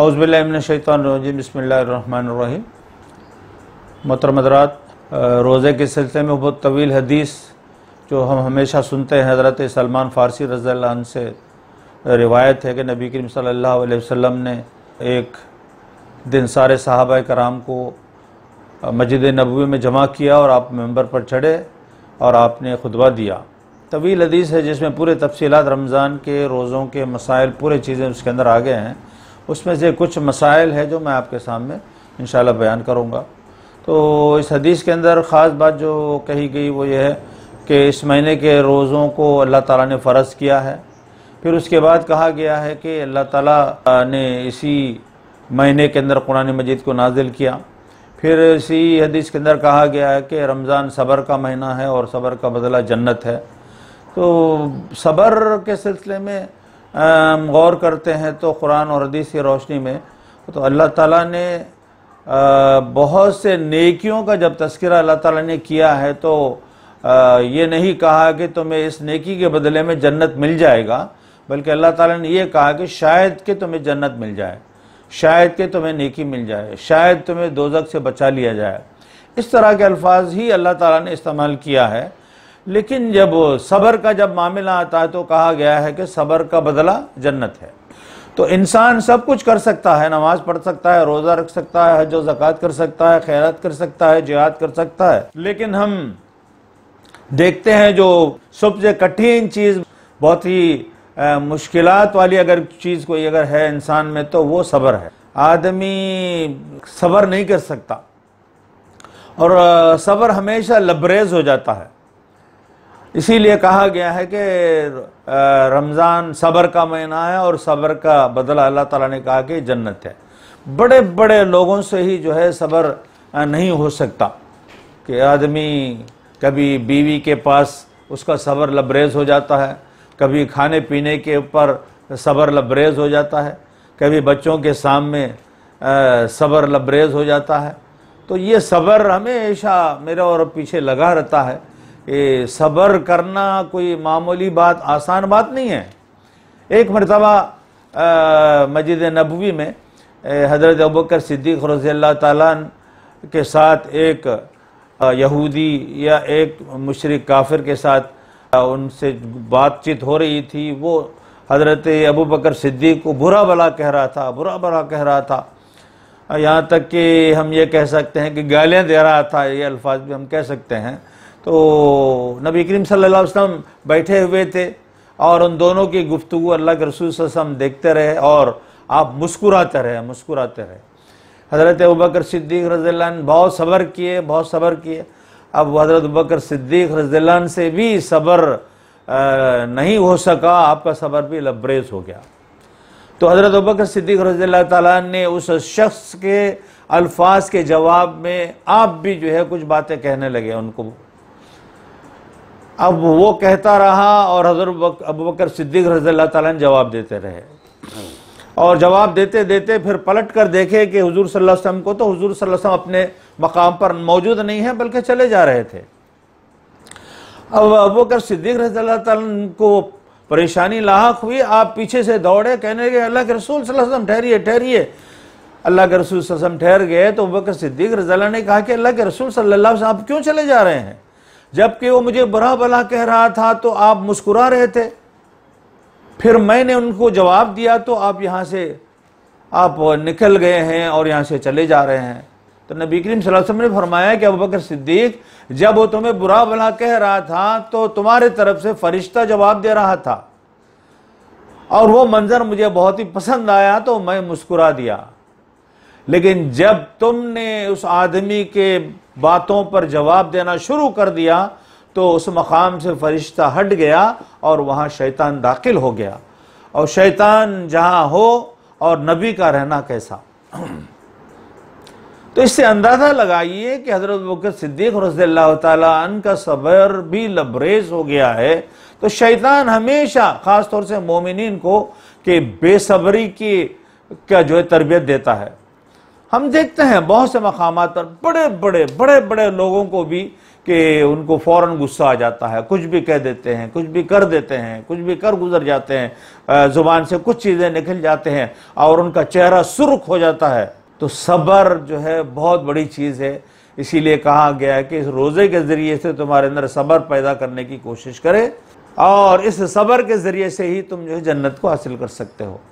अउज़बिल्लिनशैतरजीम बसमीम मोहतरमदरात रोज़े के सिलसिले में बहुत तवील हदीस जो हम हमेशा सुनते हैं हज़रत सलमान फ़ारसी रज़ी से रिवायत है कि नबी करीम सल्ला अलैहि ने एक दिन सारे साहब कराम को मस्जिद नबी में जमा किया और आप मेम्बर पर चढ़े और आपने खुतबा दिया तवील हदीस है जिसमें पूरे तफसीत रमज़ान के रोज़ों के मसाइल पूरे चीज़ें उसके अंदर आ गए हैं उसमें से कुछ मसाइल है जो मैं आपके सामने इन बयान करूँगा तो इस हदीस के अंदर ख़ास बात जो कही गई वो ये है कि इस महीने के रोज़ों को अल्लाह ताला ने फ़र्ज़ किया है फिर उसके बाद कहा गया है कि अल्लाह ताला ने इसी महीने के अंदर कुरान मजीद को नाजिल किया फिर इसी हदीस के अंदर कहा गया है कि रमज़ान सबर का महीना है और सबर का बदला जन्नत है तो सबर के सिलसिले में गौर करते हैं तो कुरान और हदीस की रोशनी में तो अल्लाह ताला ने बहुत से नेकियों का जब तस्करा अल्लाह ताला ने किया है तो ये नहीं कहा कि तुम्हें इस नेकी के बदले में जन्नत मिल जाएगा बल्कि अल्लाह ताला ने यह कहा कि शायद के तुम्हें जन्नत मिल जाए शायद के तुम्हें नेकी मिल जाए शायद तुम्हें दोजक से बचा लिया जाए इस तरह के अल्फाज ही अल्लाह ताला ने इस्तेमाल किया है लेकिन जब सबर का जब मामला आता है तो कहा गया है कि सबर का बदला जन्नत है तो इंसान सब कुछ कर सकता है नमाज पढ़ सकता है रोज़ा रख सकता है हज जक़ात कर सकता है खैरत कर सकता है जिहाद कर सकता है लेकिन हम देखते हैं जो सबसे कठिन चीज़ बहुत ही मुश्किल वाली अगर चीज़ कोई अगर है इंसान में तो वो सबर है आदमी सब्र नहीं कर सकता और सबर हमेशा लबरेज हो जाता है इसीलिए कहा गया है कि रमज़ान सब्र का महीना है और सब्र का बदला अल्लाह ताला ने कहा कि जन्नत है बड़े बड़े लोगों से ही जो है सब्र नहीं हो सकता कि आदमी कभी बीवी के पास उसका सब्र लबरेज हो जाता है कभी खाने पीने के ऊपर सब्र लबरेज हो जाता है कभी बच्चों के सामने सब्र लबरेज हो जाता है तो ये सब्र हमेशा मेरे और पीछे लगा रहता है ये सब्र करना कोई मामूली बात आसान बात नहीं है एक मरतबा मस्जिद नबवी में हज़रत अबकर सिद्दीक रज़ी तालन के साथ एक यहूदी या एक मशरक काफिर के साथ उनसे बातचीत हो रही थी वो हज़रत अबू बकर सिद्दीक को बुरा भला कह रहा था बुरा भला कह रहा था यहाँ तक कि हम ये कह सकते हैं कि गालियाँ दे रहा था ये अल्फाज भी हम कह सकते हैं तो नबी करीम सल्लल्लाहु अलैहि वसल्लम बैठे हुए थे और उन दोनों की गुफ्तु अल्लाह के रसूल वसम देखते रहे और आप मुस्कुराते रहे मुस्कुराते रहे हज़रत बकर सिद्दीक रजील्लान बहुत सब्र किए बहुत सब्र किए अब हज़रत बकर सिद्दीक रजील्लान से भी सब्र नहीं हो सका आपका सब्र भी लबरेज हो गया तो हज़रत बकर सिद्दीक रजील्ला तला ने उस शख्स के अल्फाज के जवाब में आप भी जो है कुछ बातें कहने लगे उनको अब वो कहता रहा और हज़र अबू बकर सिद्दीक रजील्ला तला जवाब देते रहे और जवाब देते देते फिर पलट कर देखे कि हजूर सल्लम को तो हजूर सल्लम अपने मकाम पर मौजूद नहीं है बल्कि चले जा रहे थे अब अब बकर सिद्दीक रजील्ला ताला को परेशानी लाक हुई आप पीछे से दौड़े कहने के अल्लाह के रसूल वसल्लम ठहरिए ठहरिए अल्लाह के रसूल ठहर गए तो अब बकर सिद्दीक रजील्ला ने कहा कि अल्लाह के रसूल सल्ला आप क्यों चले जा रहे हैं जबकि वो मुझे बुरा भला कह रहा था तो आप मुस्कुरा रहे थे फिर मैंने उनको जवाब दिया तो आप यहाँ से आप निकल गए हैं और यहाँ से चले जा रहे हैं तो नबी करीम वसल्लम ने फरमाया कि अबू बकर सिद्दीक जब वो तुम्हें बुरा भला कह रहा था तो तुम्हारे तरफ से फरिश्ता जवाब दे रहा था और वो मंज़र मुझे बहुत ही पसंद आया तो मैं मुस्कुरा दिया लेकिन जब तुमने उस आदमी के बातों पर जवाब देना शुरू कर दिया तो उस मकाम से फरिश्ता हट गया और वहाँ शैतान दाखिल हो गया और शैतान जहाँ हो और नबी का रहना कैसा तो इससे अंदाज़ा लगाइए कि हज़रत बकर सिद्दीक रज़ल्ला तन का सबर भी लबरेज हो गया है तो शैतान हमेशा ख़ास तौर से मोमिन को कि बेसब्री की का जो है तरबियत देता है हम देखते हैं बहुत से मकाम पर बड़े बड़े बड़े बड़े लोगों को भी कि उनको फ़ौर गुस्सा आ जाता है कुछ भी कह देते हैं कुछ भी कर देते हैं कुछ भी कर गुजर जाते हैं ज़ुबान से कुछ चीज़ें निकल जाते हैं और उनका चेहरा सुरख हो जाता है तो सब्र जो है बहुत बड़ी चीज़ है इसीलिए कहा गया है कि इस रोज़े के ज़रिए से तुम्हारे अंदर सब्र पैदा करने की कोशिश करें और इस सब्र के ज़रिए से ही तुम जो है जन्नत को हासिल कर सकते हो